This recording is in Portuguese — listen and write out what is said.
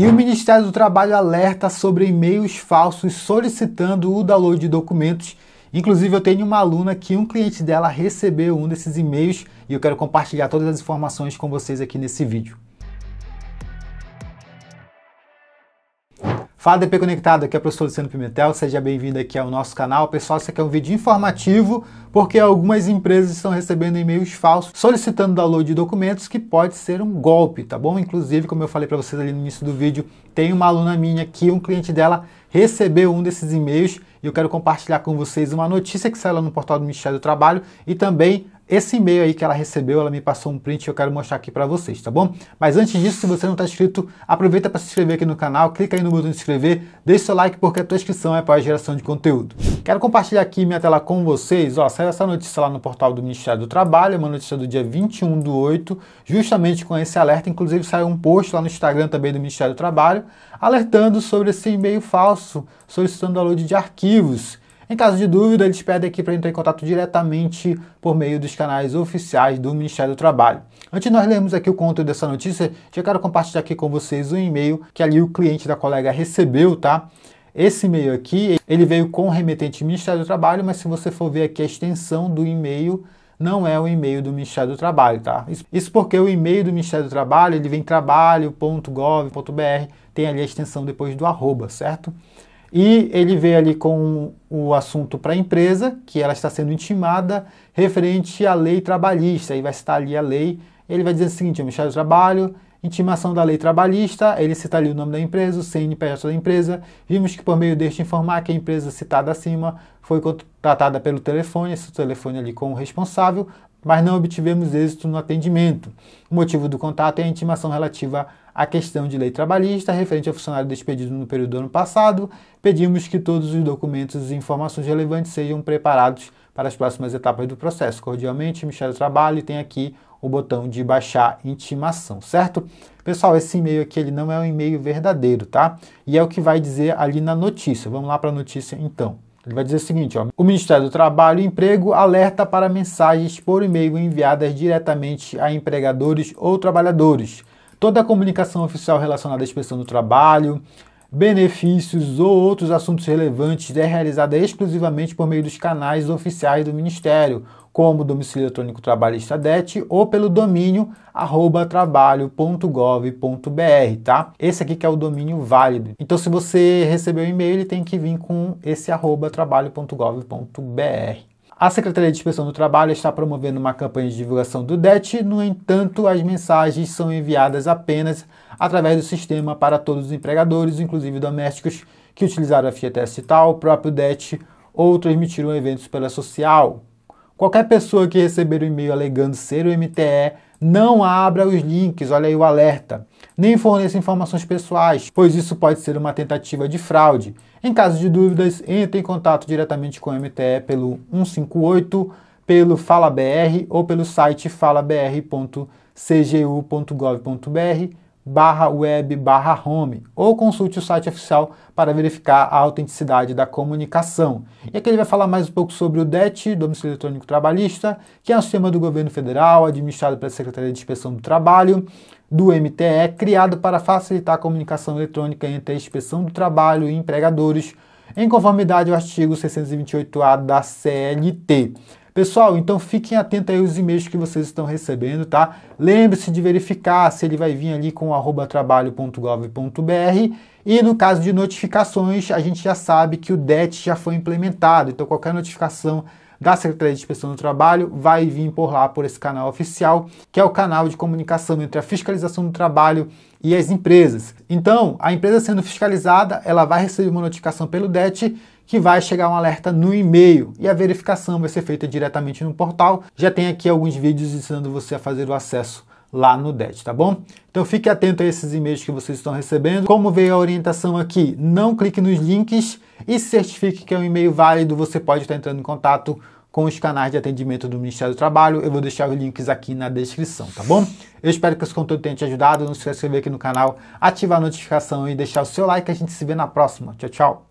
E o Ministério do Trabalho alerta sobre e-mails falsos solicitando o download de documentos. Inclusive, eu tenho uma aluna que um cliente dela recebeu um desses e-mails e eu quero compartilhar todas as informações com vocês aqui nesse vídeo. Fala DP Conectado, aqui é o professor Luciano Pimentel, seja bem-vindo aqui ao nosso canal. Pessoal, esse aqui é um vídeo informativo, porque algumas empresas estão recebendo e-mails falsos solicitando download de documentos que pode ser um golpe, tá bom? Inclusive, como eu falei para vocês ali no início do vídeo, tem uma aluna minha aqui, um cliente dela recebeu um desses e-mails e eu quero compartilhar com vocês uma notícia que saiu lá no portal do Ministério do Trabalho e também esse e-mail aí que ela recebeu, ela me passou um print e eu quero mostrar aqui para vocês, tá bom? Mas antes disso, se você não está inscrito, aproveita para se inscrever aqui no canal, clica aí no botão de inscrever, deixa seu like porque a tua inscrição é para a geração de conteúdo. Quero compartilhar aqui minha tela com vocês, ó, saiu essa notícia lá no portal do Ministério do Trabalho, é uma notícia do dia 21 do 8, justamente com esse alerta, inclusive saiu um post lá no Instagram também do Ministério do Trabalho, alertando sobre esse e-mail falso, solicitando download de arquivos. Em caso de dúvida, eles pedem aqui para entrar em contato diretamente por meio dos canais oficiais do Ministério do Trabalho. Antes de nós lermos aqui o conteúdo dessa notícia, já quero compartilhar aqui com vocês um e-mail que ali o cliente da colega recebeu, tá? Esse e-mail aqui, ele veio com o remetente Ministério do Trabalho, mas se você for ver aqui a extensão do e-mail, não é o e-mail do Ministério do Trabalho, tá? Isso porque o e-mail do Ministério do Trabalho, ele vem trabalho.gov.br, tem ali a extensão depois do arroba, certo? E ele veio ali com o assunto para a empresa, que ela está sendo intimada referente à lei trabalhista, e vai estar ali a lei. Ele vai dizer o seguinte: o Ministério do Trabalho Intimação da lei trabalhista, ele cita ali o nome da empresa, o CNPJ da empresa. Vimos que por meio deste informar que a empresa citada acima foi contratada pelo telefone, esse telefone ali com o responsável, mas não obtivemos êxito no atendimento. O motivo do contato é a intimação relativa à questão de lei trabalhista referente ao funcionário despedido no período do ano passado. Pedimos que todos os documentos e informações relevantes sejam preparados para as próximas etapas do processo. Cordialmente, Michel Trabalho, tem aqui o botão de baixar intimação, certo? Pessoal, esse e-mail aqui ele não é um e-mail verdadeiro, tá? E é o que vai dizer ali na notícia. Vamos lá para a notícia então. Ele vai dizer o seguinte, ó, o Ministério do Trabalho e Emprego alerta para mensagens por e-mail enviadas diretamente a empregadores ou trabalhadores. Toda a comunicação oficial relacionada à inspeção do trabalho, benefícios ou outros assuntos relevantes é realizada exclusivamente por meio dos canais oficiais do Ministério, como o domicílio eletrônico trabalhista DET ou pelo domínio arroba trabalho.gov.br, tá? Esse aqui que é o domínio válido. Então, se você recebeu o e-mail, ele tem que vir com esse arroba trabalho.gov.br. A Secretaria de Inspeção do Trabalho está promovendo uma campanha de divulgação do DET, no entanto, as mensagens são enviadas apenas através do sistema para todos os empregadores, inclusive domésticos, que utilizaram a FGTS tal, o próprio DET ou transmitiram eventos pela social. Qualquer pessoa que receber o um e-mail alegando ser o MTE não abra os links, olha aí o alerta. Nem forneça informações pessoais, pois isso pode ser uma tentativa de fraude. Em caso de dúvidas, entre em contato diretamente com o MTE pelo 158, pelo FalaBR ou pelo site falabr.cgu.gov.br barra web barra home ou consulte o site oficial para verificar a autenticidade da comunicação. E aqui ele vai falar mais um pouco sobre o DET, Domicílio Eletrônico Trabalhista, que é um sistema do governo federal administrado pela Secretaria de Inspeção do Trabalho, do MTE, criado para facilitar a comunicação eletrônica entre a Inspeção do Trabalho e empregadores, em conformidade ao artigo 628-A da CLT. Pessoal, então fiquem atentos aí aos e-mails que vocês estão recebendo, tá? Lembre-se de verificar se ele vai vir ali com trabalho.gov.br e no caso de notificações, a gente já sabe que o DET já foi implementado, então qualquer notificação da Secretaria de Inspeção do Trabalho vai vir por lá, por esse canal oficial, que é o canal de comunicação entre a fiscalização do trabalho e as empresas. Então, a empresa sendo fiscalizada, ela vai receber uma notificação pelo DET que vai chegar um alerta no e-mail e a verificação vai ser feita diretamente no portal. Já tem aqui alguns vídeos ensinando você a fazer o acesso lá no DET, tá bom? Então fique atento a esses e-mails que vocês estão recebendo. Como veio a orientação aqui, não clique nos links e certifique que é um e-mail válido. Você pode estar entrando em contato com os canais de atendimento do Ministério do Trabalho. Eu vou deixar os links aqui na descrição, tá bom? Eu espero que esse conteúdo tenha te ajudado. Não se inscreva aqui no canal, ativar a notificação e deixar o seu like. A gente se vê na próxima. Tchau, tchau.